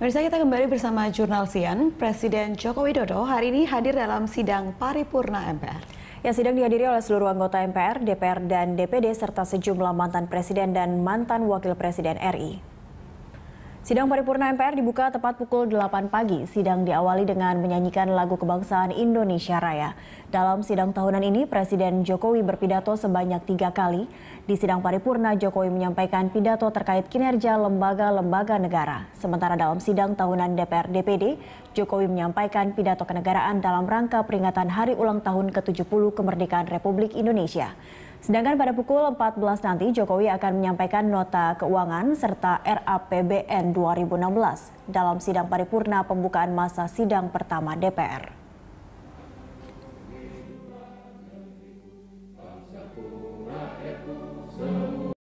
Pemirsa kita kembali bersama Jurnal Sian. Presiden Joko Widodo hari ini hadir dalam sidang paripurna MPR. Ya, sidang dihadiri oleh seluruh anggota MPR, DPR, dan DPD, serta sejumlah mantan presiden dan mantan wakil presiden RI. Sidang paripurna MPR dibuka tepat pukul 8 pagi. Sidang diawali dengan menyanyikan lagu kebangsaan Indonesia Raya. Dalam sidang tahunan ini, Presiden Jokowi berpidato sebanyak tiga kali. Di sidang paripurna, Jokowi menyampaikan pidato terkait kinerja lembaga-lembaga negara. Sementara dalam sidang tahunan DPR DPD, Jokowi menyampaikan pidato kenegaraan dalam rangka peringatan Hari Ulang Tahun ke-70 Kemerdekaan Republik Indonesia. Sedangkan pada pukul 14 nanti Jokowi akan menyampaikan nota keuangan serta RAPBN 2016 dalam sidang paripurna pembukaan masa sidang pertama DPR.